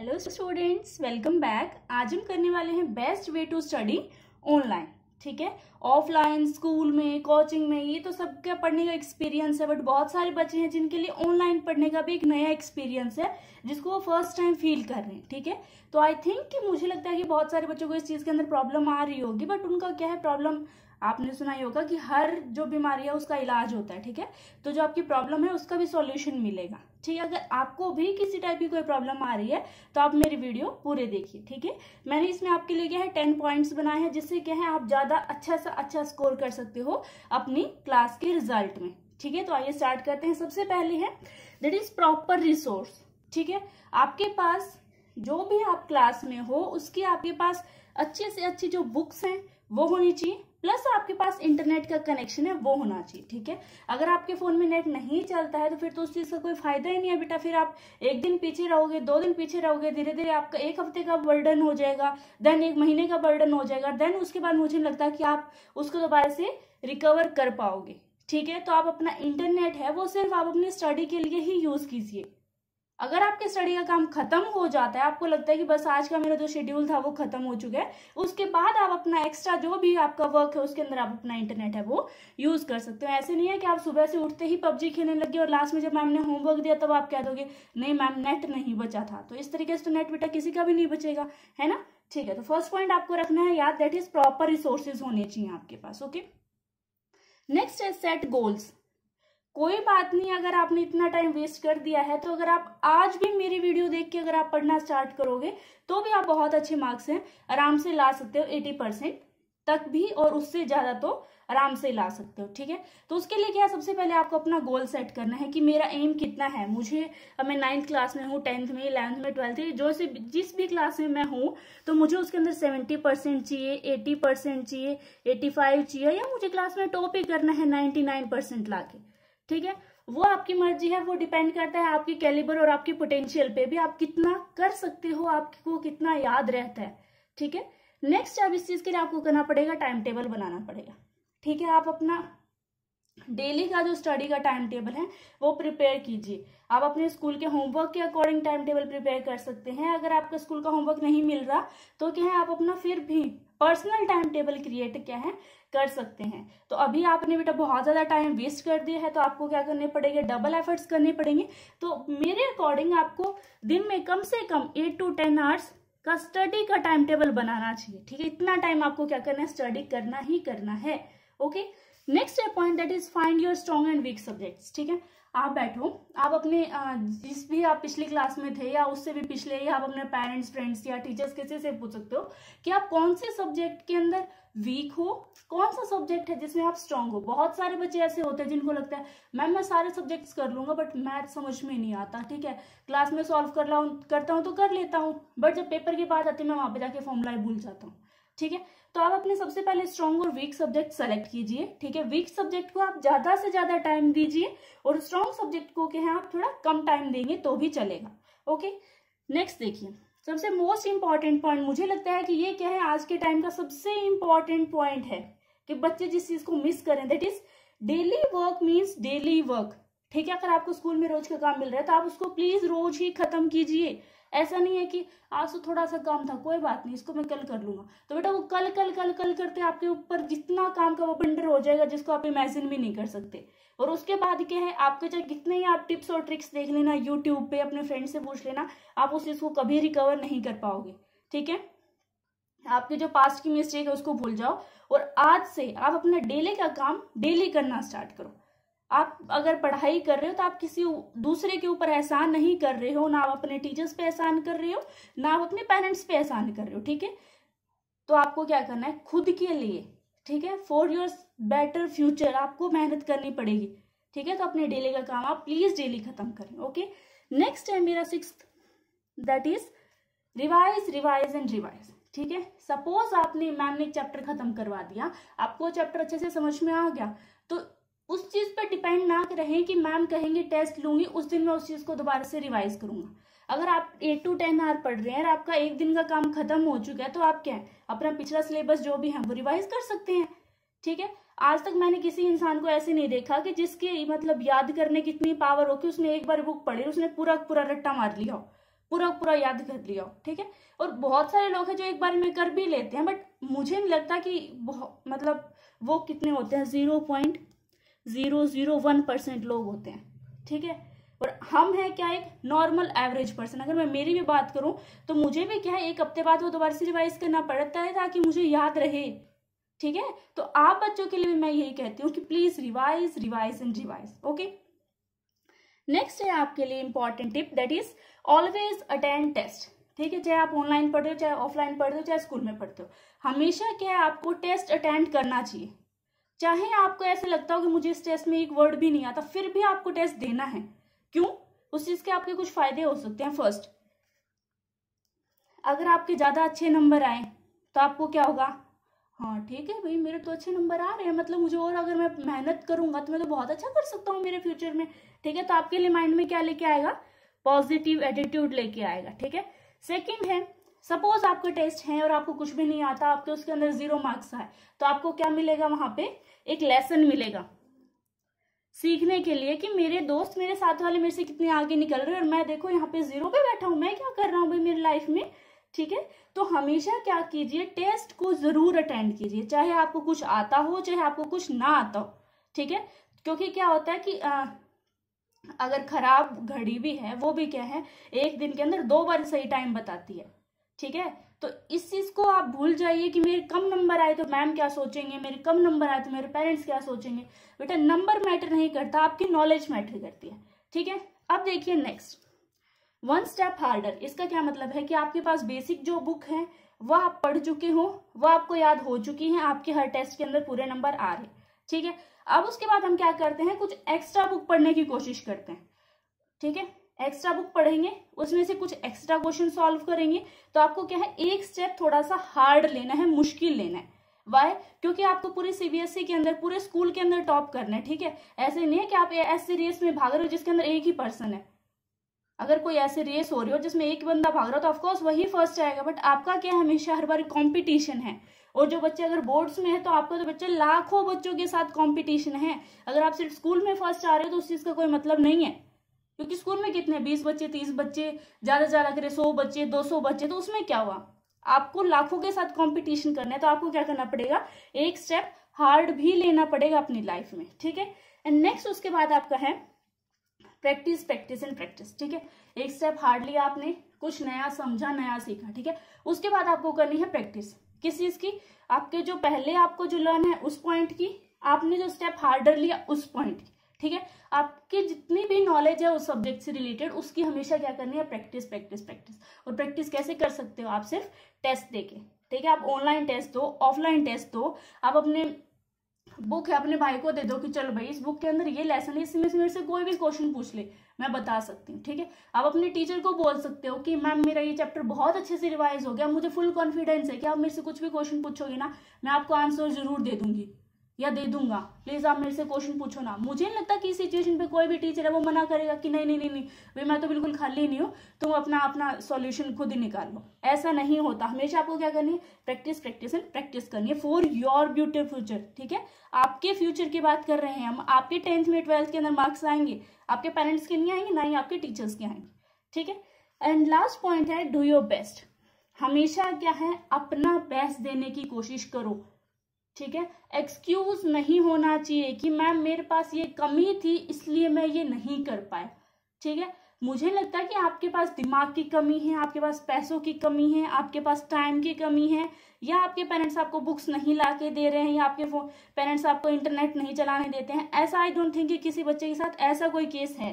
Hello students welcome back आज हम करने वाले हैं best way to study online ठीक है ऑफलाइन स्कूल में कोचिंग में ये तो सबका पढ़ने का एक्सपीरियंस है बट बहुत सारे बच्चे हैं जिनके लिए ऑनलाइन पढ़ने का भी एक नया एक्सपीरियंस है जिसको वो फर्स्ट टाइम फील कर रहे हैं ठीक है तो आई थिंक कि मुझे लगता है कि बहुत सारे बच्चों को इस चीज़ के अंदर प्रॉब्लम आ रही होगी बट उनका क्या है प्रॉब्लम आपने सुना ही होगा कि हर जो बीमारी है उसका इलाज होता है ठीक है तो जो आपकी प्रॉब्लम है उसका भी सॉल्यूशन मिलेगा ठीक है अगर आपको भी किसी टाइप की कोई प्रॉब्लम आ रही है तो आप मेरी वीडियो पूरे देखिए ठीक है मैंने इसमें आपके लिए क्या है टेन पॉइंट्स बनाए हैं जिससे क्या है आप ज़्यादा अच्छा सा सा अच्छा स्कोर कर सकते हो अपनी क्लास के रिजल्ट में ठीक है तो आइए स्टार्ट करते हैं सबसे पहले है दैट इज प्रॉपर रिसोर्स ठीक है आपके पास जो भी आप क्लास में हो उसकी आपके पास अच्छे से अच्छी जो बुक्स हैं वो होनी चाहिए प्लस आपके पास इंटरनेट का कनेक्शन है वो होना चाहिए ठीक है अगर आपके फोन में नेट नहीं चलता है तो फिर तो उस चीज का कोई फायदा ही नहीं है बेटा फिर आप एक दिन पीछे रहोगे दो दिन पीछे रहोगे धीरे धीरे आपका एक हफ्ते का बर्डन हो जाएगा देन एक महीने का बर्डन हो जाएगा देन उसके बाद मुझे लगता है कि आप उसको दोबारा से रिकवर कर पाओगे ठीक है तो आप अपना इंटरनेट है वो सिर्फ आप अपनी स्टडी के लिए ही यूज कीजिए अगर आपके स्टडी का काम खत्म हो जाता है आपको लगता है कि बस आज का मेरा जो शेड्यूल था वो खत्म हो चुका है उसके बाद आप अपना एक्स्ट्रा जो भी आपका वर्क है उसके अंदर आप अपना इंटरनेट है वो यूज कर सकते हो ऐसे नहीं है कि आप सुबह से उठते ही पबजी खेलने लगे और लास्ट में जब मैम ने होमवर्क दिया तब तो आप कह दोगे नहीं मैम नेट नहीं बचा था तो इस तरीके से तो नेट बेटा किसी का भी नहीं बचेगा है ना ठीक है तो फर्स्ट पॉइंट आपको रखना है याद दैट इज प्रॉपर रिसोर्सेज होने चाहिए आपके पास ओके नेक्स्ट है सेट गोल्स कोई बात नहीं अगर आपने इतना टाइम वेस्ट कर दिया है तो अगर आप आज भी मेरी वीडियो देख के अगर आप पढ़ना स्टार्ट करोगे तो भी आप बहुत अच्छे मार्क्स हैं आराम से ला सकते हो एटी परसेंट तक भी और उससे ज़्यादा तो आराम से ला सकते हो ठीक है तो उसके लिए क्या सबसे पहले आपको अपना गोल सेट करना है कि मेरा एम कितना है मुझे अब मैं नाइन्थ क्लास में हूँ टेंथ में इलेवंथ में ट्वेल्थ में जो से जिस भी क्लास में मैं हूँ तो मुझे उसके अंदर सेवेंटी परसेंट चाहिए एटी परसेंट चाहिए एटी फाइव चाहिए या मुझे क्लास में टॉप ही करना है नाइन्टी नाइन परसेंट ला के ठीक है वो आपकी मर्जी है वो डिपेंड करता है आपकी कैलिबर और आपकी पोटेंशियल पे भी आप कितना कर सकते हो आपको कितना याद रहता है ठीक है नेक्स्ट अब इस चीज़ के लिए आपको करना पड़ेगा टाइम टेबल बनाना पड़ेगा ठीक है आप अपना डेली का जो स्टडी का टाइम टेबल है वो प्रिपेयर कीजिए आप अपने स्कूल के होमवर्क के अकॉर्डिंग टाइम टेबल प्रिपेयर कर सकते हैं अगर आपका स्कूल का होमवर्क नहीं मिल रहा तो क्या है आप अपना फिर भी पर्सनल टाइम टेबल क्रिएट क्या है कर सकते हैं तो अभी आपने बेटा बहुत ज़्यादा टाइम वेस्ट कर दिया है तो आपको क्या करने पड़ेंगे डबल एफर्ट्स करने पड़ेंगे तो मेरे अकॉर्डिंग आपको दिन में कम से कम एट टू टेन आवर्स का स्टडी का टाइम टेबल बनाना चाहिए ठीक है इतना टाइम आपको क्या करना है स्टडी करना ही करना है okay next point that is find your strong and weak subjects ठीक है आप बैठो आप अपने जिस भी आप पिछली क्लास में थे या उससे भी पिछले या आप अपने पेरेंट्स फ्रेंड्स या टीचर्स किसी से पूछ सकते हो कि आप कौन से सब्जेक्ट के अंदर वीक हो कौन सा सब्जेक्ट है जिसमें आप स्ट्रांग हो बहुत सारे बच्चे ऐसे होते हैं जिनको लगता है मैम मैं सारे सब्जेक्ट्स कर लूंगा बट मैथ समझ में नहीं आता ठीक है क्लास में सॉल्व कर ला करता हूँ तो कर लेता हूँ बट जब पेपर की बात आती है मैं वहाँ पर जाके फॉर्मूला भूल जाता हूँ ठीक है तो आप अपने सबसे पहले स्ट्रॉन्ग और वीक सब्जेक्ट सेलेक्ट कीजिए ठीक है वीक सब्जेक्ट को आप ज्यादा से ज्यादा टाइम दीजिए और स्ट्रॉन्ग सब्जेक्ट को क्या है आप थोड़ा कम टाइम देंगे तो भी चलेगा ओके नेक्स्ट देखिए सबसे मोस्ट इंपॉर्टेंट पॉइंट मुझे लगता है कि ये क्या है आज के टाइम का सबसे इंपॉर्टेंट पॉइंट है कि बच्चे जिस चीज को मिस करें that is daily work means daily work ठीक है अगर आपको स्कूल में रोज का काम मिल रहा है तो आप उसको प्लीज रोज ही खत्म कीजिए ऐसा नहीं है कि आज तो थोड़ा सा काम था कोई बात नहीं इसको मैं कल कर लूंगा तो बेटा वो कल कल कल कल करते आपके ऊपर जितना काम का वो बंडर हो जाएगा जिसको आप इमेजिन भी नहीं कर सकते और उसके बाद क्या है आपके चाहे कितने ही आप टिप्स और ट्रिक्स देख लेना यूट्यूब पे अपने फ्रेंड से पूछ लेना आप उस चीज़ को कभी रिकवर नहीं कर पाओगे ठीक है आपके जो पास्ट की मिस्टेक है उसको भूल जाओ और आज से आप अपना डेली का काम डेली करना स्टार्ट करो आप अगर पढ़ाई कर रहे हो तो आप किसी दूसरे के ऊपर एहसान नहीं कर रहे हो ना आप अपने टीचर्स पे एहसान कर रहे हो ना आप अपने पेरेंट्स पे एहसान कर रहे हो ठीक है तो आपको क्या करना है खुद के लिए ठीक है फॉर योर बेटर फ्यूचर आपको मेहनत करनी पड़ेगी ठीक है तो अपने डेली का काम आप प्लीज डेली खत्म करें ओके नेक्स्ट है मेरा six that is revise revise and revise ठीक है सपोज आपने मैम ने चैप्टर खत्म करवा दिया आपको चैप्टर अच्छे से समझ में आ गया तो उस चीज़ पर डिपेंड ना रहें कि मैम कहेंगी टेस्ट लूंगी उस दिन मैं उस चीज़ को दोबारा से रिवाइज करूंगा अगर आप एट टू टेन आवर पढ़ रहे हैं और आपका एक दिन का काम खत्म हो चुका है तो आप क्या है अपना पिछला सिलेबस जो भी है वो रिवाइज कर सकते हैं ठीक है आज तक मैंने किसी इंसान को ऐसे नहीं देखा कि जिसके मतलब याद करने की इतनी पावर हो कि उसने एक बार बुक पढ़ी उसने पूरा पूरा रट्टा मार लिया हो पूरा पूरा याद कर लिया हो ठीक है और बहुत सारे लोग हैं जो एक बार में कर भी लेते हैं बट मुझे नहीं लगता कि मतलब वो कितने होते हैं zero point zero zero one percent लोग होते हैं ठीक है और हम हैं क्या एक नॉर्मल एवरेज पर्सन अगर मैं मेरी भी बात करूं तो मुझे भी क्या है एक हफ्ते बाद वो दोबारा से रिवाइज करना पड़ता है ताकि मुझे याद रहे ठीक है तो आप बच्चों के लिए भी मैं यही कहती हूँ कि please revise revise and revise okay next है आपके लिए important tip that is always attend test ठीक है चाहे आप ऑनलाइन पढ़ते हो चाहे ऑफलाइन पढ़ते हो चाहे स्कूल में पढ़ते हो हमेशा क्या है आपको टेस्ट अटेंड करना चाहिए चाहे आपको ऐसे लगता हो कि मुझे इस टेस्ट में एक वर्ड भी नहीं आता फिर भी आपको टेस्ट देना है क्यों उस चीज़ के आपके कुछ फायदे हो सकते हैं फर्स्ट अगर आपके ज़्यादा अच्छे नंबर आए तो आपको क्या होगा हाँ ठीक है भाई मेरे तो अच्छे नंबर आ रहे हैं मतलब मुझे और अगर मैं मेहनत करूंगा तो मैं तो बहुत अच्छा कर सकता हूँ मेरे फ्यूचर में ठीक है तो आपके लिए माइंड में क्या लेके आएगा पॉजिटिव एटीट्यूड लेके आएगा ठीक है सेकेंड है सपोज आपका टेस्ट है और आपको कुछ भी नहीं आता आपके उसके अंदर जीरो मार्क्स आए तो आपको क्या मिलेगा वहां पे एक लेसन मिलेगा सीखने के लिए कि मेरे दोस्त मेरे साथ वाले मेरे से कितने आगे निकल रहे हैं और मैं देखो यहाँ पे जीरो पे बैठा हूँ मैं क्या कर रहा हूँ भाई मेरी लाइफ में ठीक है तो हमेशा क्या कीजिए टेस्ट को जरूर अटेंड कीजिए चाहे आपको कुछ आता हो चाहे आपको कुछ ना आता हो ठीक है क्योंकि क्या होता है कि आ, अगर खराब घड़ी भी है वो भी क्या है एक दिन के अंदर दो बार सही टाइम बताती है ठीक है तो इस चीज को आप भूल जाइए कि मेरे कम नंबर आए तो मैम क्या सोचेंगे मेरे कम नंबर आए तो मेरे पेरेंट्स क्या सोचेंगे बेटा नंबर मैटर नहीं करता आपकी नॉलेज मैटर करती है ठीक है अब देखिए नेक्स्ट वन स्टेप हार्डर इसका क्या मतलब है कि आपके पास बेसिक जो बुक है वह आप पढ़ चुके हो वह आपको याद हो चुकी है आपके हर टेस्ट के अंदर पूरे नंबर आ रहे ठीक है अब उसके बाद हम क्या करते हैं कुछ एक्स्ट्रा बुक पढ़ने की कोशिश करते हैं ठीक है एक्स्ट्रा बुक पढ़ेंगे उसमें से कुछ एक्स्ट्रा क्वेश्चन सॉल्व करेंगे तो आपको क्या है एक स्टेप थोड़ा सा हार्ड लेना है मुश्किल लेना है वाई क्योंकि आपको पूरे सीबीएसई e के अंदर पूरे स्कूल के अंदर टॉप करना है ठीक है ऐसे नहीं है कि आप ऐसे रेस में भाग रहे हो जिसके अंदर एक ही पर्सन है अगर कोई ऐसी रेस हो रही हो जिसमें एक बंदा भाग रहा हो तो ऑफकोर्स वही फर्स्ट आएगा बट आपका क्या हमेशा हर बार कॉम्पिटिशन है और जो बच्चे अगर बोर्ड्स में है तो आपका तो बच्चे लाखों बच्चों के साथ कॉम्पिटिशन है अगर आप सिर्फ स्कूल में फर्स्ट आ रहे हो तो उस चीज़ का कोई मतलब नहीं है क्योंकि स्कूल में कितने बीस बच्चे तीस बच्चे ज़्यादा ज़्यादा करें सौ बच्चे दो सौ बच्चे तो उसमें क्या हुआ आपको लाखों के साथ कंपटीशन करना है तो आपको क्या करना पड़ेगा एक स्टेप हार्ड भी लेना पड़ेगा अपनी लाइफ में ठीक है एंड नेक्स्ट उसके बाद आपका है प्रैक्टिस प्रैक्टिस एंड प्रैक्टिस ठीक है एक स्टेप हार्ड लिया आपने कुछ नया समझा नया सीखा ठीक है उसके बाद आपको करनी है प्रैक्टिस किस चीज की आपके जो पहले आपको जो लर्न है उस पॉइंट की आपने जो स्टेप हार्डर लिया उस पॉइंट की ठीक है आपकी जितनी भी नॉलेज है उस सब्जेक्ट से रिलेटेड उसकी हमेशा क्या करनी है प्रैक्टिस प्रैक्टिस प्रैक्टिस और प्रैक्टिस कैसे कर सकते हो आप सिर्फ टेस्ट दे के ठीक है आप ऑनलाइन टेस्ट दो ऑफलाइन टेस्ट दो आप अपने बुक है अपने भाई को दे दो कि चलो भाई इस बुक के अंदर ये लेसन है इसमें से मेरे से कोई भी क्वेश्चन पूछ ले मैं बता सकती हूँ ठीक है आप अपने टीचर को बोल सकते हो कि मैम मेरा ये चैप्टर बहुत अच्छे से रिवाइज हो गया मुझे फुल कॉन्फिडेंस है कि आप मेरे से कुछ भी क्वेश्चन पूछोगे ना मैं आपको आंसर जरूर दे दूंगी या दे दूंगा प्लीज आप मेरे से क्वेश्चन पूछो ना मुझे नहीं लगता कि इस सिचुएशन पे कोई भी टीचर है वो मना करेगा कि नहीं नहीं नहीं नहीं भाई मैं तो बिल्कुल खाली नहीं हूँ तुम अपना अपना सॉल्यूशन खुद ही निकाल लो ऐसा नहीं होता हमेशा आपको क्या करनी है प्रैक्टिस प्रैक्टिस एंड प्रैक्टिस करनी है फॉर योर ब्यूटी फ्यूचर ठीक है आपके फ्यूचर की बात कर रहे हैं हम आपके टेंथ में ट्वेल्थ के अंदर मार्क्स आएंगे आपके पेरेंट्स के नहीं आएंगे ना ही आपके टीचर्स के आएंगे ठीक है एंड लास्ट पॉइंट है डू योर बेस्ट हमेशा क्या है अपना बेस्ट देने की कोशिश करो ठीक है एक्सक्यूज नहीं होना चाहिए कि मैम मेरे पास ये कमी थी इसलिए मैं ये नहीं कर पाया ठीक है मुझे लगता है कि आपके पास दिमाग की कमी है आपके पास पैसों की कमी है आपके पास टाइम की कमी है या आपके पेरेंट्स आपको बुक्स नहीं ला के दे रहे हैं या आपके पेरेंट्स आपको इंटरनेट नहीं चलाने देते हैं ऐसा आई डोंट थिंक कि किसी बच्चे के साथ ऐसा कोई केस है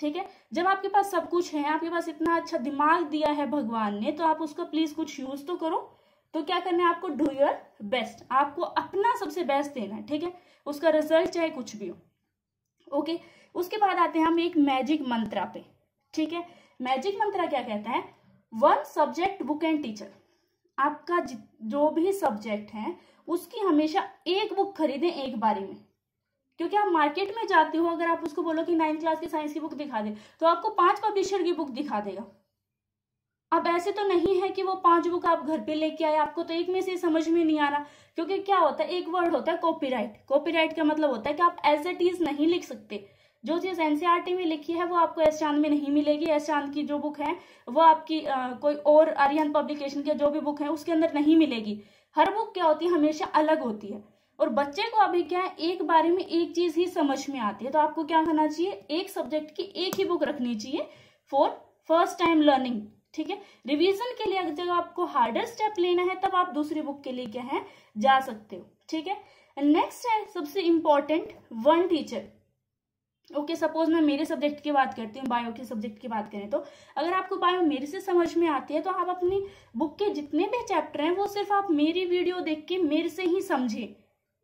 ठीक है जब आपके पास सब कुछ है आपके पास इतना अच्छा दिमाग दिया है भगवान ने तो आप उसका प्लीज कुछ यूज तो करो तो क्या करना है आपको डू योर बेस्ट आपको अपना सबसे बेस्ट देना है ठीक है उसका रिजल्ट चाहे कुछ भी हो ओके उसके बाद आते हैं हम एक मैजिक मंत्रा पे ठीक है मैजिक मंत्रा क्या कहता है one subject book and teacher आपका जो भी सब्जेक्ट है उसकी हमेशा एक बुक खरीदें एक बारी में क्योंकि आप मार्केट में जाते हो अगर आप उसको बोलो कि नाइन्थ क्लास की साइंस की बुक दिखा दे तो आपको पांच पब्लिशर की बुक दिखा देगा अब ऐसे तो नहीं है कि वो पांच बुक आप घर पे लेके आए आपको तो एक में से समझ में नहीं आ रहा क्योंकि क्या होता है एक वर्ड होता है कॉपीराइट कॉपीराइट का मतलब होता है कि आप एज एट इज नहीं लिख सकते जो चीज एनसीआरटी e में लिखी है वो आपको एस चांद में नहीं मिलेगी एस चांद की जो बुक है वो आपकी आ, कोई और आर्यन पब्लिकेशन के जो भी बुक है उसके अंदर नहीं मिलेगी हर बुक क्या होती है हमेशा अलग होती है और बच्चे को अभी क्या है एक बारे में एक चीज ही समझ में आती है तो आपको क्या करना चाहिए एक सब्जेक्ट की एक ही बुक रखनी चाहिए फॉर फर्स्ट टाइम लर्निंग ठीक है रिवीजन के लिए जब आपको हार्डर स्टेप लेना है तब आप दूसरी बुक के लिए क्या है जा सकते हो ठीक है नेक्स्ट है सबसे important one teacher okay suppose मैं मेरे सब्जेक्ट की बात करती हूँ बायो के सब्जेक्ट की बात करें तो अगर आपको बायो मेरे से समझ में आती है तो आप अपनी बुक के जितने भी चैप्टर हैं वो सिर्फ आप मेरी वीडियो देख के मेरे से ही समझें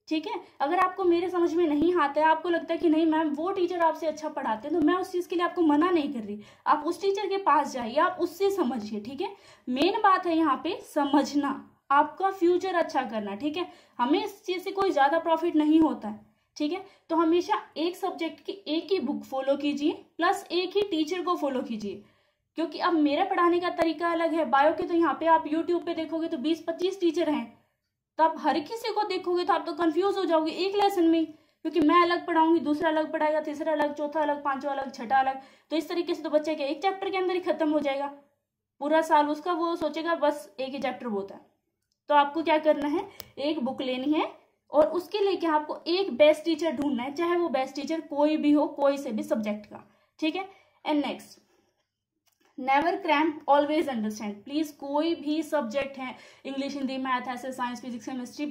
ठीक है अगर आपको मेरे समझ में नहीं आता है आपको लगता है कि नहीं मैम वो टीचर आपसे अच्छा पढ़ाते हैं तो मैं उस चीज़ के लिए आपको मना नहीं कर रही आप उस टीचर के पास जाइए आप उससे समझिए ठीक है मेन बात है यहाँ पे समझना आपका फ्यूचर अच्छा करना ठीक है हमें इस चीज़ से कोई ज़्यादा प्रॉफिट नहीं होता है ठीक है तो हमेशा एक सब्जेक्ट की एक ही बुक फॉलो कीजिए प्लस एक ही टीचर को फॉलो कीजिए क्योंकि अब मेरा पढ़ाने का तरीका अलग है बायो के तो यहाँ पे आप यूट्यूब पे देखोगे तो बीस पच्चीस टीचर हैं तो आप हर किसी को देखोगे तो आप तो कंफ्यूज हो जाओगे एक लेसन में क्योंकि मैं अलग पढ़ाऊंगी दूसरा अलग पढ़ाएगा तीसरा अलग चौथा अलग पांचवा अलग छठा अलग तो इस तरीके से तो बच्चे के एक चैप्टर के अंदर ही खत्म हो जाएगा पूरा साल उसका वो सोचेगा बस एक ही चैप्टर होता है तो आपको क्या करना है एक बुक लेनी है और उसके लिए क्या आपको एक बेस्ट टीचर ढूंढना है चाहे वो बेस्ट टीचर कोई भी हो कोई से भी सब्जेक्ट का ठीक है and next never cramp always understand please कोई भी सब्जेक्ट है इंग्लिश हिंदी मैथ ऐसे साइंस फिजिक्स केमिस्ट्री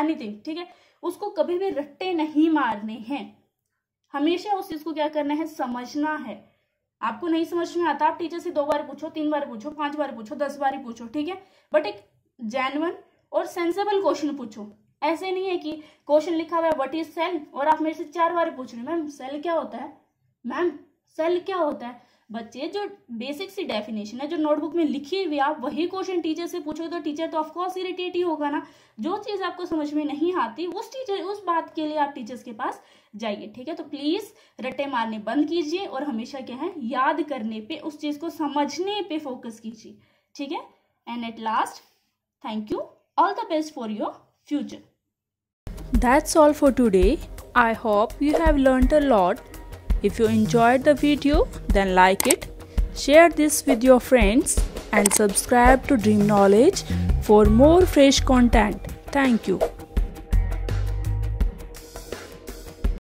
एनीथिंग ठीक है उसको कभी भी रट्टे नहीं मारने हैं हमेशा उस चीज को क्या करना है समझना है आपको नहीं समझ में आता आप टीचर से दो बार पूछो तीन बार पूछो पांच बार पूछो दस बार ही पूछो ठीक है बट एक जैनवन और सेंसेबल क्वेश्चन पूछो ऐसे नहीं है कि क्वेश्चन लिखा हुआ है व्हाट इज सेल और आप मेरे से चार बार पूछ रहे मैम सेल क्या होता है मैम सेल क्या होता है बच्चे जो बेसिक सी डेफिनेशन है जो नोटबुक में लिखी हुई आप वही क्वेश्चन टीचर से पूछोगे तो टीचर तो ऑफकोर्स इरिटेट ही होगा ना जो चीज़ आपको समझ में नहीं आती उस टीचर उस बात के लिए आप टीचर्स के पास जाइए ठीक है तो प्लीज़ रट्टे मारने बंद कीजिए और हमेशा क्या है याद करने पर उस चीज़ को समझने पर फोकस कीजिए ठीक है and at last thank you all the best for your future that's all for today I hope you have learn a lot If you enjoyed the video then like it, share this with your friends and subscribe to Dream Knowledge for more fresh content. Thank you.